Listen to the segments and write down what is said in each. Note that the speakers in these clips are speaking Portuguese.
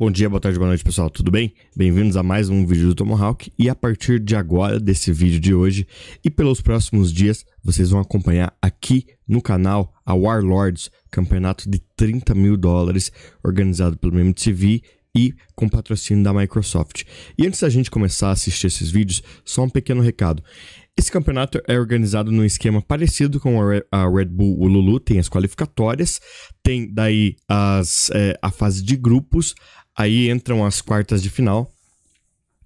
Bom dia, boa tarde, boa noite, pessoal. Tudo bem? Bem-vindos a mais um vídeo do Tomahawk. E a partir de agora, desse vídeo de hoje e pelos próximos dias, vocês vão acompanhar aqui no canal a Warlords, campeonato de 30 mil dólares, organizado pelo MTV e com patrocínio da Microsoft. E antes da gente começar a assistir esses vídeos, só um pequeno recado. Esse campeonato é organizado num esquema parecido com a Red Bull, o Lulu, tem as qualificatórias, tem daí as, é, a fase de grupos, Aí entram as quartas de final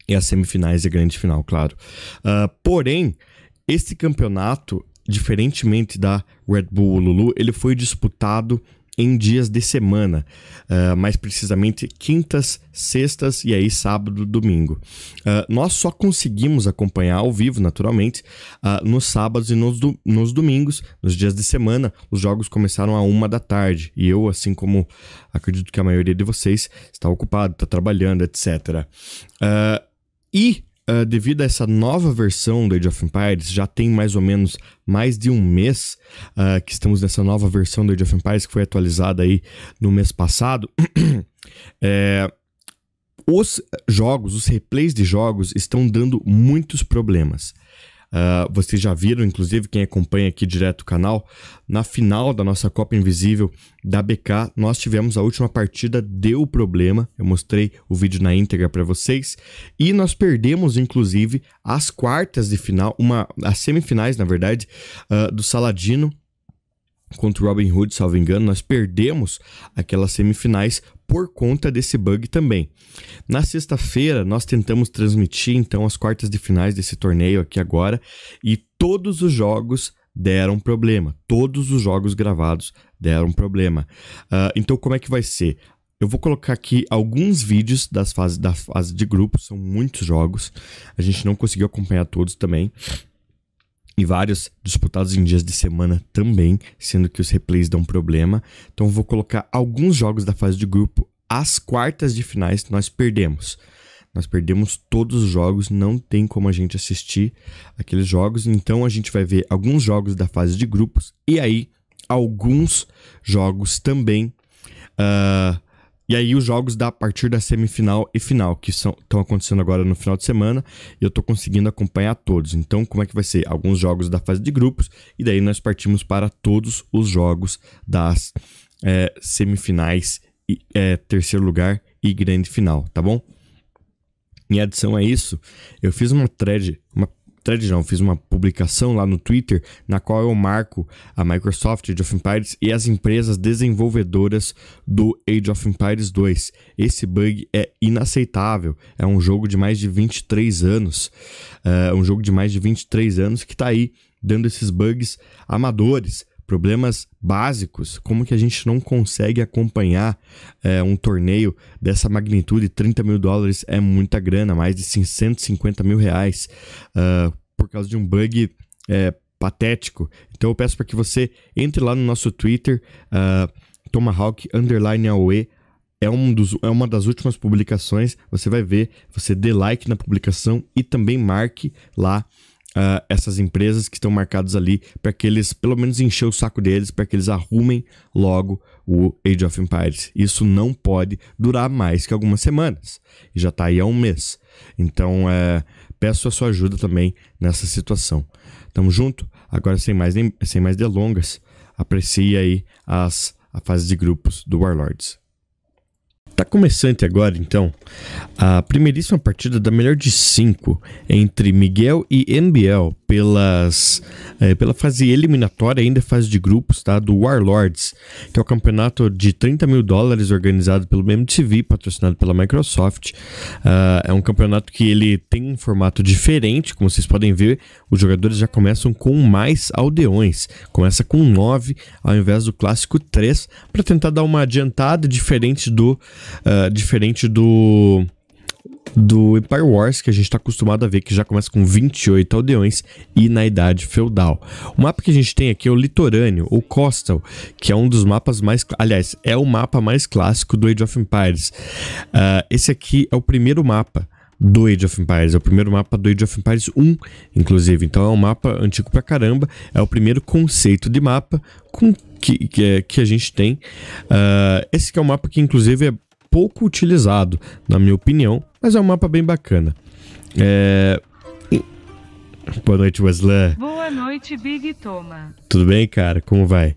e as semifinais e a grande final, claro. Uh, porém, esse campeonato, diferentemente da Red Bull Lulu, ele foi disputado em dias de semana, uh, mais precisamente quintas, sextas e aí sábado, domingo. Uh, nós só conseguimos acompanhar ao vivo, naturalmente, uh, nos sábados e nos, do nos domingos, nos dias de semana. Os jogos começaram a uma da tarde e eu, assim como acredito que a maioria de vocês, está ocupado, está trabalhando, etc. e uh, devido a essa nova versão do Age of Empires, já tem mais ou menos mais de um mês uh, que estamos nessa nova versão do Age of Empires, que foi atualizada aí no mês passado. é, os jogos, os replays de jogos estão dando muitos problemas. Uh, vocês já viram, inclusive, quem acompanha aqui direto o canal, na final da nossa Copa Invisível da BK, nós tivemos a última partida, deu problema. Eu mostrei o vídeo na íntegra para vocês. E nós perdemos, inclusive, as quartas de final, uma, as semifinais, na verdade, uh, do Saladino contra o Robin Hood, salvo engano, nós perdemos aquelas semifinais por conta desse bug também. Na sexta-feira, nós tentamos transmitir então as quartas de finais desse torneio aqui agora e todos os jogos deram problema. Todos os jogos gravados deram problema. Uh, então, como é que vai ser? Eu vou colocar aqui alguns vídeos das fases da fase de grupo, são muitos jogos. A gente não conseguiu acompanhar todos também e vários disputados em dias de semana também, sendo que os replays dão problema. Então vou colocar alguns jogos da fase de grupo. As quartas de finais nós perdemos. Nós perdemos todos os jogos, não tem como a gente assistir aqueles jogos. Então a gente vai ver alguns jogos da fase de grupos e aí alguns jogos também uh, e aí os jogos da a partir da semifinal e final, que estão acontecendo agora no final de semana, e eu estou conseguindo acompanhar todos. Então, como é que vai ser? Alguns jogos da fase de grupos, e daí nós partimos para todos os jogos das é, semifinais, e, é, terceiro lugar e grande final, tá bom? Em adição a isso, eu fiz uma thread, uma thread não, fiz uma publicação lá no Twitter na qual eu marco a Microsoft Age of Empires e as empresas desenvolvedoras do Age of Empires 2. Esse bug é inaceitável. É um jogo de mais de 23 anos. É um jogo de mais de 23 anos que está aí dando esses bugs amadores problemas básicos, como que a gente não consegue acompanhar é, um torneio dessa magnitude? 30 mil dólares é muita grana, mais de 550 mil reais, uh, por causa de um bug é, patético. Então eu peço para que você entre lá no nosso Twitter, uh, Tomahawk Underline AOE, é, um dos, é uma das últimas publicações. Você vai ver, você dê like na publicação e também marque lá uh, essas empresas que estão marcadas ali para que eles, pelo menos, encher o saco deles, para que eles arrumem logo o Age of Empires. Isso não pode durar mais que algumas semanas. E já está aí há um mês. Então, uh, peço a sua ajuda também nessa situação. Tamo junto? Agora, sem mais, sem mais delongas, aprecie aí as, a fase de grupos do Warlords. Está começando agora, então, a primeiríssima partida da melhor de cinco entre Miguel e NBL pelas, é, pela fase eliminatória, ainda fase de grupos, tá? Do Warlords, que é o campeonato de 30 mil dólares organizado pelo MTV, patrocinado pela Microsoft. Uh, é um campeonato que ele tem um formato diferente, como vocês podem ver, os jogadores já começam com mais aldeões. Começa com 9 ao invés do clássico 3, para tentar dar uma adiantada diferente do ah, diferente do do Empire Wars, que a gente está acostumado a ver, que já começa com 28 aldeões e na Idade Feudal. O mapa que a gente tem aqui é o Litorâneo, ou Coastal, que é um dos mapas mais... Aliás, é o mapa mais clássico do Age of Empires. Uh, esse aqui é o primeiro mapa do Age of Empires, é o primeiro mapa do Age of Empires 1, inclusive. Então é um mapa antigo pra caramba, é o primeiro conceito de mapa com que, que, é, que a gente tem. Uh, esse que é um mapa que, inclusive, é pouco utilizado, na minha opinião, mas é um mapa bem bacana. É... Boa noite, Wesley. Boa noite, Big Toma. Tudo bem, cara? Como vai?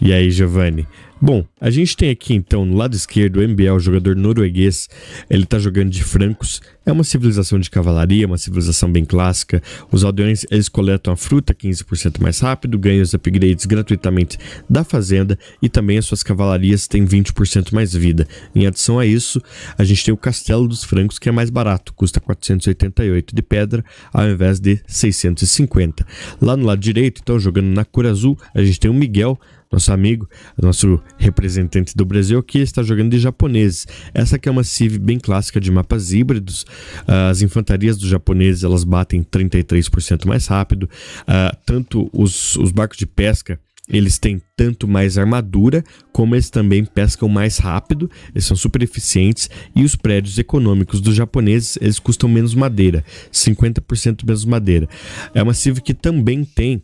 E aí, Giovanni? Bom, a gente tem aqui então no lado esquerdo o MBL, jogador norueguês. Ele está jogando de francos. É uma civilização de cavalaria, uma civilização bem clássica. Os aldeões eles coletam a fruta 15% mais rápido, ganham os upgrades gratuitamente da fazenda e também as suas cavalarias têm 20% mais vida. Em adição a isso, a gente tem o Castelo dos Francos que é mais barato, custa 488 de pedra ao invés de 650. Lá no lado direito, então jogando na cor azul, a gente tem o Miguel nosso amigo, nosso representante do Brasil, que está jogando de japoneses. Essa aqui é uma civ bem clássica de mapas híbridos. Ah, as infantarias dos japoneses elas batem 33% mais rápido. Ah, tanto os, os barcos de pesca eles têm tanto mais armadura, como eles também pescam mais rápido, eles são super eficientes, e os prédios econômicos dos japoneses, eles custam menos madeira, 50% menos madeira. É uma civ que também tem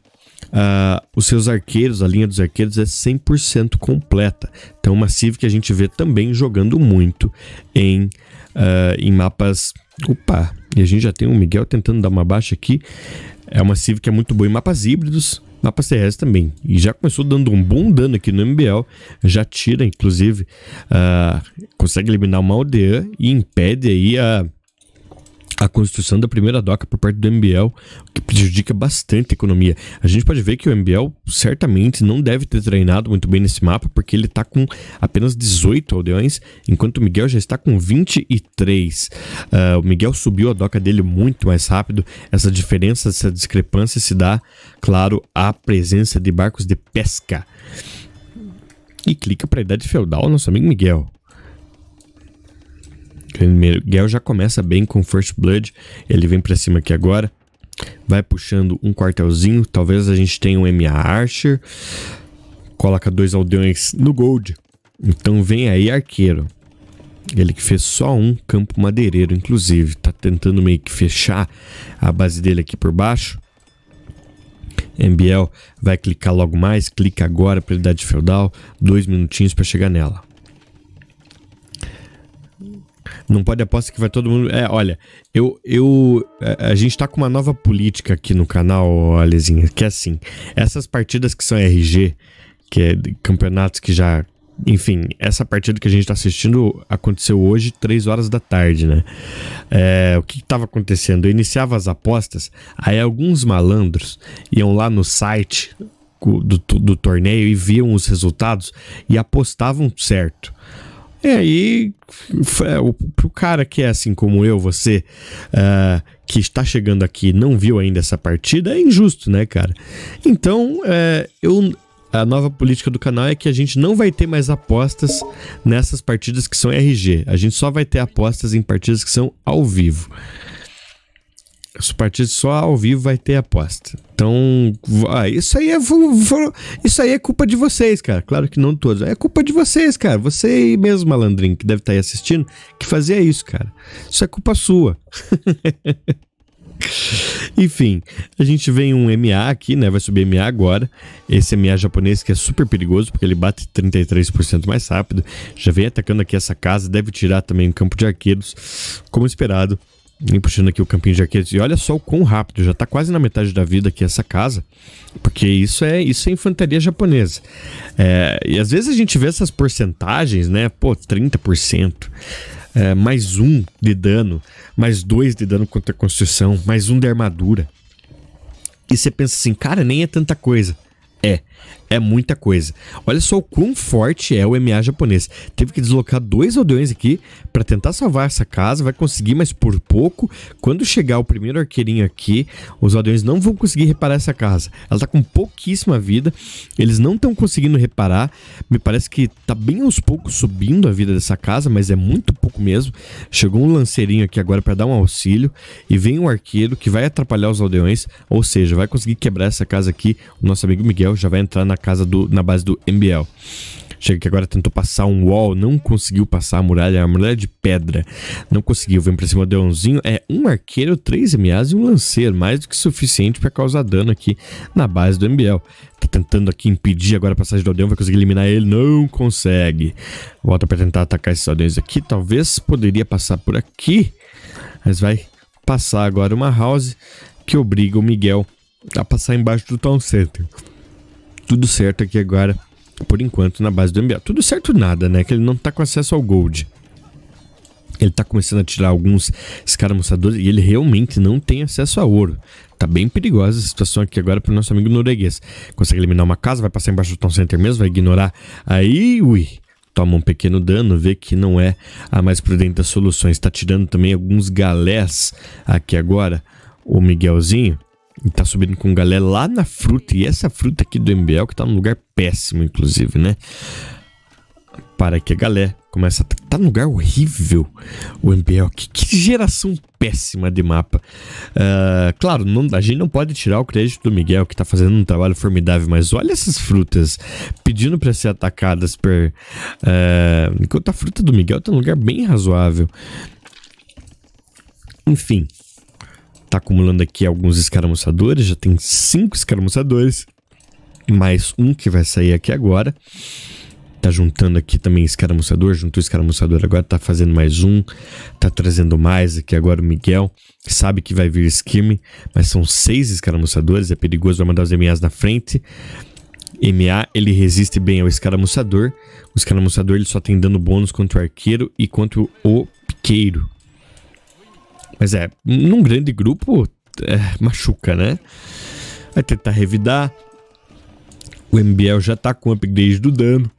Uh, os seus arqueiros, a linha dos arqueiros é 100% completa. Então, uma cive que a gente vê também jogando muito em, uh, em mapas. Opa! E a gente já tem o Miguel tentando dar uma baixa aqui. É uma cive que é muito boa em mapas híbridos, mapas terrestres também. E já começou dando um bom dano aqui no MBL. Já tira, inclusive, uh, consegue eliminar uma aldeã e impede aí a a construção da primeira DOCA por parte do MBL, que prejudica bastante a economia. A gente pode ver que o MBL certamente não deve ter treinado muito bem nesse mapa, porque ele está com apenas 18 aldeões, enquanto o Miguel já está com 23. Uh, ah, o Miguel subiu a DOCA dele muito mais rápido. Essa diferença, essa discrepância se dá, claro, à presença de barcos de pesca. E clica para a idade feudal, nosso amigo Miguel. Miguel já começa bem com First Blood. Ele vem para cima aqui agora. Vai puxando um quartelzinho. Talvez a gente tenha um MA Archer. Coloca dois aldeões no Gold. Então vem aí arqueiro. Ele que fez só um campo madeireiro, inclusive. Tá tentando meio que fechar a base dele aqui por baixo. MBL vai clicar logo mais. Clica agora para ele dar de feudal. Dois minutinhos para chegar nela. Não pode aposta que vai todo mundo. É, olha, eu. eu é, a, gente tá com uma nova política aqui no canal, Alezinha, que é assim: essas partidas que são RG, que é campeonatos que já. Enfim, essa partida que a gente tá assistindo aconteceu hoje, 3 horas da tarde, né? É, o que, que tava acontecendo? Eu iniciava as apostas, aí alguns malandros iam lá no site do, do, do torneio e viam os resultados e apostavam certo. É, e é, o, cara que é assim como eu, você, uh, que está chegando aqui não viu ainda essa partida, é injusto, né, cara? Então, é, eu, a nova política do canal é que a gente não vai ter mais apostas nessas partidas que são RG. A gente só vai ter apostas em partidas que são ao vivo. Essa partida só ao vivo vai ter aposta. Então, ah, isso aí é isso aí é culpa de vocês, cara. Claro que não todos. É culpa de vocês, cara. Você mesmo, malandrinho, que deve estar tá aí assistindo, que fazia isso, cara. Isso é culpa sua. Enfim, a gente vem um MA aqui, né? Vai subir MA agora. Esse MA japonês que é super perigoso, porque ele bate 33% mais rápido. Já vem atacando aqui essa casa, deve tirar também o campo de arqueiros, como esperado vem puxando aqui o campinho de arqueiros. E olha só o quão rápido, já está quase na metade da vida aqui essa casa, porque isso é isso é infantaria japonesa. É, e às vezes a gente vê essas porcentagens, né? Pô, 30%. É, mais um de dano, mais dois de dano contra a construção, mais um de armadura. E você pensa assim, cara, nem é tanta coisa. É, é muita coisa. Olha só o quão forte é o MA japonês. Teve que deslocar dois aldeões aqui para tentar salvar essa casa. Vai conseguir, mas por pouco. Quando chegar o primeiro arqueirinho aqui, os aldeões não vão conseguir reparar essa casa. Ela tá com pouquíssima vida. Eles não estão conseguindo reparar. Me parece que tá bem aos poucos subindo a vida dessa casa, mas é muito pouco mesmo. Chegou um lanceirinho aqui agora para dar um auxílio. E vem um arqueiro que vai atrapalhar os aldeões. Ou seja, vai conseguir quebrar essa casa aqui. O nosso amigo Miguel já vai entrar na casa do, na base do MBL. Chega que agora tentou passar um wall, não conseguiu passar a muralha, é a muralha de pedra. Não conseguiu, vem pra cima do Leãozinho. É um arqueiro, três MAs e um lanceiro, mais do que suficiente para causar dano aqui na base do MBL. Tá tentando aqui impedir agora a passagem do aldeão, vai conseguir eliminar ele, não consegue. Volta para tentar atacar esses aldeões aqui, talvez poderia passar por aqui, mas vai passar agora uma house que obriga o Miguel a passar embaixo do Town Center tudo certo aqui agora, por enquanto, na base do MBA. Tudo certo nada, né? Que ele não tá com acesso ao Gold. Ele tá começando a tirar alguns escaramuçadores e ele realmente não tem acesso a ouro. Tá bem perigosa a situação aqui agora pro nosso amigo norueguês. Consegue eliminar uma casa, vai passar embaixo do Town Center mesmo, vai ignorar. Aí, ui, toma um pequeno dano, vê que não é a mais prudente das soluções. Tá tirando também alguns galés aqui agora, o Miguelzinho. E tá subindo com galé lá na fruta. E essa fruta aqui do MBL que tá num lugar péssimo, inclusive, né? Para que a galé começa a... Tá, tá num lugar horrível o MBL. Que, que geração péssima de mapa. Uh, claro, não, a gente não pode tirar o crédito do Miguel, que tá fazendo um trabalho formidável, mas olha essas frutas pedindo para ser atacadas por Uh, ah, enquanto a fruta do Miguel tá num lugar bem razoável. Enfim tá acumulando aqui alguns escaramuçadores, já tem cinco escaramuçadores, mais um que vai sair aqui agora. Tá juntando aqui também escaramuçador, juntou escaramuçador agora, tá fazendo mais um, tá trazendo mais aqui agora o Miguel, sabe que vai vir esquime, mas são seis escaramuçadores, é perigoso, vai mandar os MAs na frente. MA, ele resiste bem ao escaramuçador, o escaramuçador ele só tem dano bônus contra o arqueiro e contra o piqueiro, mas é, num grande grupo, é, machuca, né? Vai tentar revidar. O MBL já tá com upgrade do dano.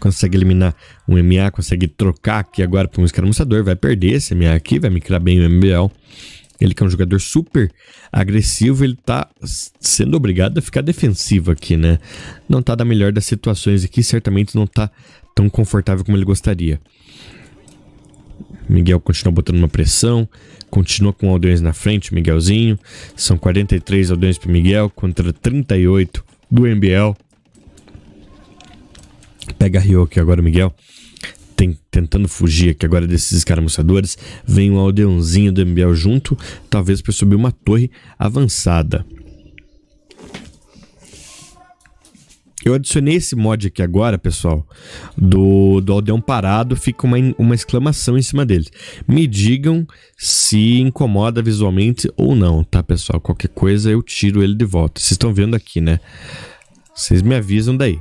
Consegue eliminar um MA, consegue trocar aqui agora para um escaramuçador. Vai perder esse MA aqui, vai criar bem o MBL. Ele que é um jogador super agressivo, ele tá sendo obrigado a ficar defensivo aqui, né? Não tá da melhor das situações aqui, certamente não tá tão confortável como ele gostaria. Miguel continua botando uma pressão, continua com aldeões na frente, Miguelzinho. São 43 aldeões para Miguel contra 38 do MBL. Pega Rio aqui agora, Miguel. Tem, tentando fugir aqui agora desses escaramuçadores. Vem um aldeãozinho do MBL junto, talvez para subir uma torre avançada. Eu adicionei esse mod aqui agora, pessoal, do, do aldeão parado, fica uma, uma exclamação em cima dele. Me digam se incomoda visualmente ou não, tá, pessoal? Qualquer coisa eu tiro ele de volta. Vocês estão vendo aqui, né? Vocês me avisam daí.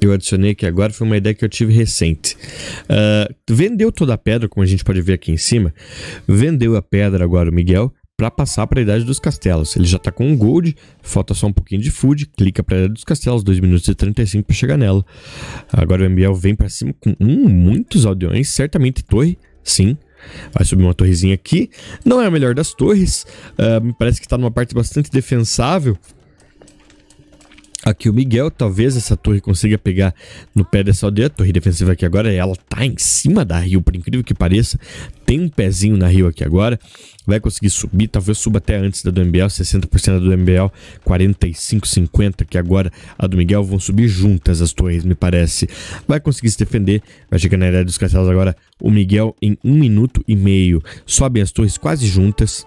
Eu adicionei aqui agora, foi uma ideia que eu tive recente. Uh, vendeu toda a pedra, como a gente pode ver aqui em cima. Vendeu a pedra agora o Miguel para passar para a idade dos castelos. Ele já está com um gold, falta só um pouquinho de food, clica para a idade dos castelos, 2 minutos e 35 para chegar nela. Agora o MBL vem para cima com hum, muitos aldeões, certamente torre, sim. Vai subir uma torrezinha aqui. Não é a melhor das torres. Uh, me parece que está numa parte bastante defensável. Aqui o Miguel, talvez essa torre consiga pegar no pé dessa aldeia. A torre defensiva aqui agora, ela tá em cima da rio, por incrível que pareça. Tem um pezinho na rio aqui agora. Vai conseguir subir, talvez suba até antes da do MBL, 60% do MBL, 45, 50, que agora a do Miguel vão subir juntas as torres, me parece. Vai conseguir se defender, vai chegar na área dos castelos agora o Miguel em um minuto e meio. Sobem as torres quase juntas,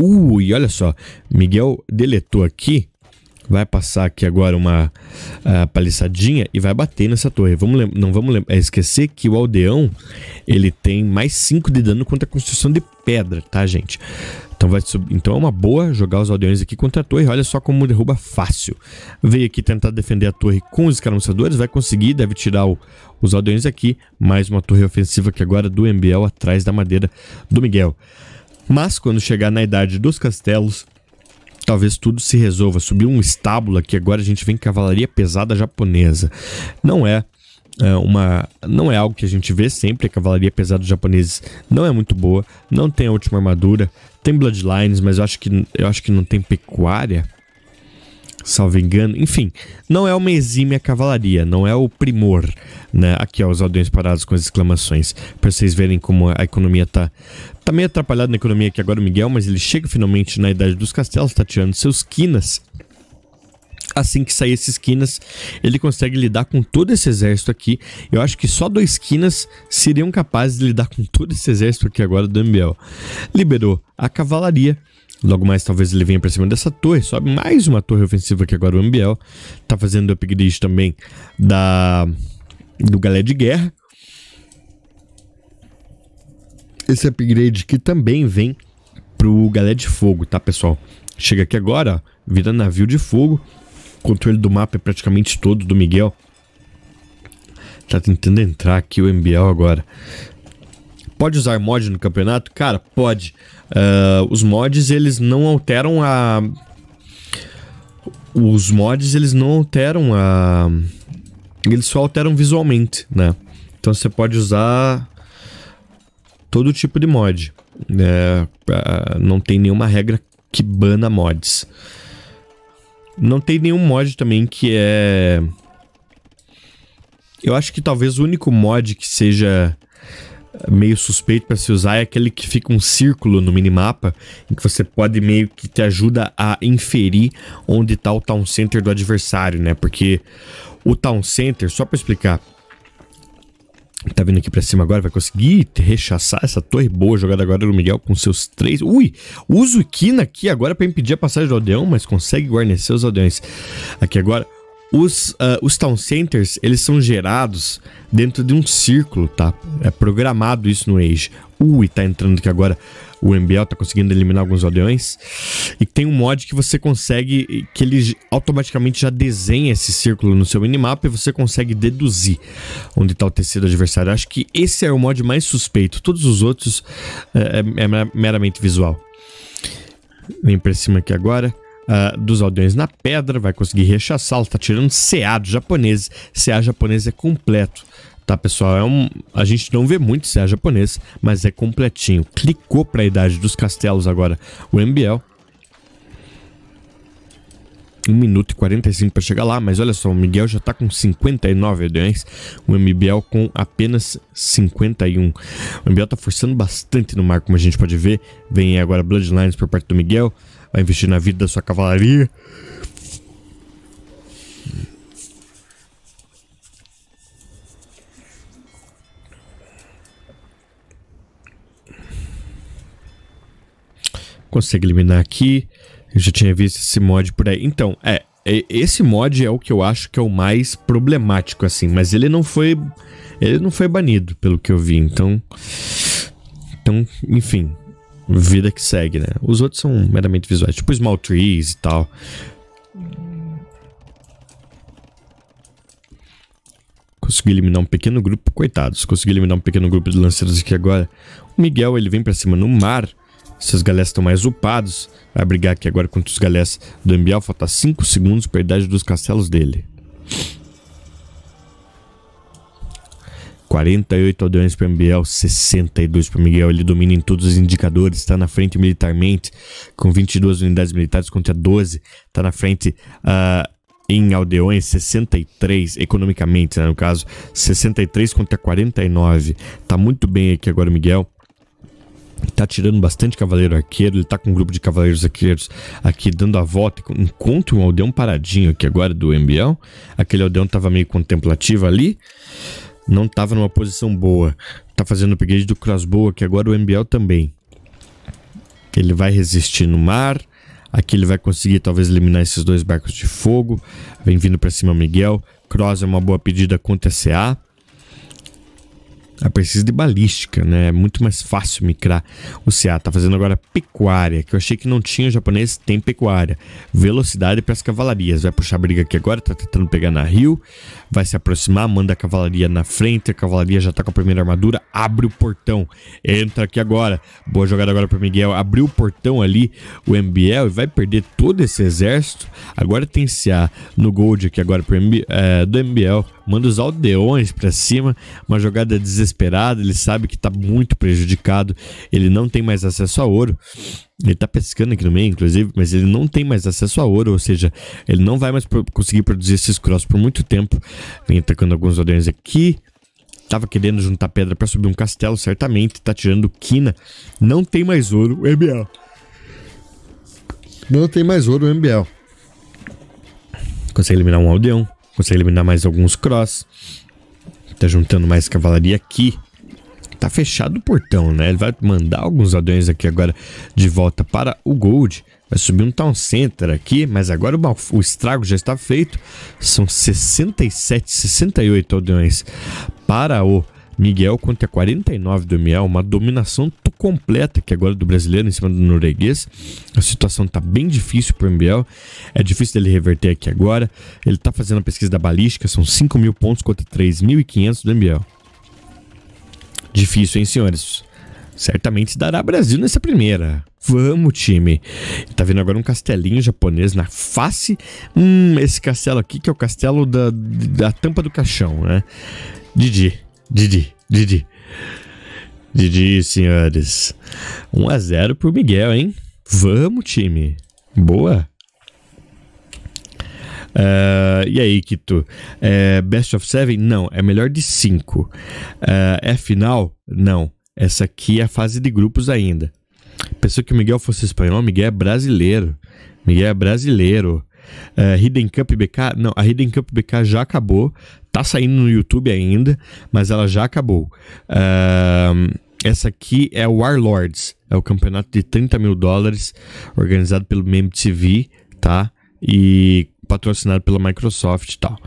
Ui, olha só. Miguel deletou aqui. Vai passar aqui agora uma uh, paliçadinha e vai bater nessa torre. Vamos não vamos é, esquecer que o aldeão ele tem mais 5 de dano contra a construção de pedra, tá, gente? Então, vai então é uma boa jogar os aldeões aqui contra a torre. Olha só como derruba fácil. Veio aqui tentar defender a torre com os escaramuçadores. Vai conseguir, deve tirar o, os aldeões aqui. Mais uma torre ofensiva que agora do MBL atrás da madeira do Miguel. Mas quando chegar na idade dos castelos, talvez tudo se resolva. Subir um estábulo aqui, agora a gente vem cavalaria pesada japonesa. Não é é uma não é algo que a gente vê sempre a cavalaria pesada dos japoneses não é muito boa não tem a última armadura tem bloodlines mas eu acho que eu acho que não tem pecuária salvo engano. Enfim, não é uma exímia cavalaria, não é o primor, né? Aqui, ó, os aldeões parados com as exclamações, para vocês verem como a economia tá, tá meio atrapalhado na economia aqui agora, o Miguel, mas ele chega finalmente na idade dos castelos, tá tirando seus quinas. Assim que sair esses quinas, ele consegue lidar com todo esse exército aqui. Eu acho que só dois quinas seriam capazes de lidar com todo esse exército aqui agora do MBL. Liberou a cavalaria Logo mais, talvez ele venha para cima dessa torre. Sobe mais uma torre ofensiva que agora o Ambiel. Tá fazendo upgrade também da do Galé de Guerra. Esse upgrade que também vem pro Galé de Fogo, tá, pessoal? Chega aqui agora, vira navio de fogo. O controle do mapa é praticamente todo do Miguel. Tá tentando entrar aqui o Ambiel agora pode usar mod no campeonato? Cara, pode. Uh, os mods, eles não alteram a... Os mods, eles não alteram a... Eles só alteram visualmente, né? Então você pode usar todo tipo de mod. É, não tem nenhuma regra que bana mods. Não tem nenhum mod também que é... Eu acho que talvez o único mod que seja meio suspeito para se usar é aquele que fica um círculo no minimapa, em que você pode meio que te ajuda a inferir onde tá o town center do adversário, né? Porque o town center, só para explicar, tá vindo aqui para cima agora, vai conseguir rechaçar essa torre boa jogada agora do Miguel com seus três. Ui, uso quina aqui agora para impedir a passagem do aldeão, mas consegue guarnecer os aldeões. Aqui agora os, uh, os town centers, eles são gerados dentro de um círculo, tá? É programado isso no Age. Ui, tá entrando aqui agora. O MBL tá conseguindo eliminar alguns aldeões. E tem um mod que você consegue... Que ele automaticamente já desenha esse círculo no seu minimap E você consegue deduzir onde tá o tecido adversário. Acho que esse é o mod mais suspeito. Todos os outros é, é, é meramente visual. Vem pra cima aqui agora uh, dos aldeões na pedra, vai conseguir rechaçá lo tá tirando CA dos japoneses. CA japonês é completo, tá, pessoal? É um, a gente não vê muito CA japonês, mas é completinho. Clicou para a idade dos castelos agora o MBL. 1 minuto e 45 para chegar lá, mas olha só, o Miguel já está com 59 aldeões, o MBL com apenas 51. O MBL está forçando bastante no mar, como a gente pode ver. Vem agora Bloodlines por parte do Miguel. Vai investir na vida da sua cavalaria. Consegue eliminar aqui. Eu já tinha visto esse mod por aí. Então, é, é, esse mod é o que eu acho que é o mais problemático, assim. Mas ele não foi. Ele não foi banido, pelo que eu vi. Então. Então, enfim vida que segue, né? Os outros são meramente visuais, tipo Small Trees e tal. Consegui eliminar um pequeno grupo, coitados, consegui eliminar um pequeno grupo de lanceiros aqui agora. O Miguel, ele vem pra cima no mar. Esses galés estão mais upados. Vai brigar aqui agora contra os galés do Ambial. Falta 5 segundos pra idade dos castelos dele. 48 aldeões para Miguel, 62 para Miguel. Ele domina em todos os indicadores, está na frente militarmente, com 22 unidades militares contra 12. Está na frente uh, em aldeões, 63 economicamente, né, no caso, 63 contra 49. Está muito bem aqui agora o Miguel. Tá tirando bastante cavaleiro arqueiro. Ele tá com um grupo de cavaleiros arqueiros aqui dando a volta. Encontra um aldeão paradinho aqui agora do MBL, Aquele aldeão tava meio contemplativo ali não estava numa posição boa. Tá fazendo upgrade do crossbow aqui agora, o MBL também. Ele vai resistir no mar. Aqui ele vai conseguir talvez eliminar esses dois barcos de fogo. Vem vindo para cima Miguel. Cross é uma boa pedida contra a CA. Ah, precisa de balística, né? É muito mais fácil micrar o CA. Tá fazendo agora pecuária, que eu achei que não tinha o japonês, tem pecuária. Velocidade para as cavalarias. Vai puxar a briga aqui agora, tá tentando pegar na Rio. Vai se aproximar, manda a cavalaria na frente. A cavalaria já tá com a primeira armadura, abre o portão. Entra aqui agora. Boa jogada agora para Miguel. Abriu o portão ali, o MBL, e vai perder todo esse exército. Agora tem CA no Gold aqui agora pro, é, do MBL manda os aldeões para cima, uma jogada desesperada, ele sabe que tá muito prejudicado, ele não tem mais acesso a ouro. Ele tá pescando aqui no meio, inclusive, mas ele não tem mais acesso a ouro, ou seja, ele não vai mais pro conseguir produzir esses cross por muito tempo. Vem atacando alguns aldeões aqui. Tava querendo juntar pedra para subir um castelo, certamente. Tá tirando quina. Não tem mais ouro, MBL. Não tem mais ouro, MBL. Consegue eliminar um aldeão. Consegue eliminar mais alguns cross. Tá juntando mais cavalaria aqui. Tá fechado o portão, né? Ele vai mandar alguns aldeões aqui agora de volta para o Gold. Vai subir um Town Center aqui, mas agora o, o estrago já está feito. São 67, 68 aldeões para o Miguel conta 49 do Miel, uma dominação completa que agora do brasileiro em cima do norueguês. A situação tá bem difícil pro Miguel, é difícil dele reverter aqui agora. Ele tá fazendo a pesquisa da balística, são 5 mil pontos contra 3.500 do Miguel. Difícil, hein, senhores? Certamente dará Brasil nessa primeira. Vamos, time. Tá vendo agora um castelinho japonês na face. Hum, esse castelo aqui que é o castelo da, da tampa do caixão, né? Didi. Didi, Didi. Didi, senhores. 1 a 0 pro Miguel, hein? Vamos, time. Boa. Uh, e aí, Kito? É, best of Seven? Não, é melhor de 5. Uh, ah, é final? Não. Essa aqui é a fase de grupos ainda. Pensou que o Miguel fosse espanhol? Miguel é brasileiro. Miguel é brasileiro. É, Hidden Cup BK, não, a Hidden Cup BK já acabou, tá saindo no YouTube ainda, mas ela já acabou. É, essa aqui é o Warlords, é o campeonato de 30 mil dólares, organizado pelo MemTV, tá? E patrocinado pela Microsoft e tal.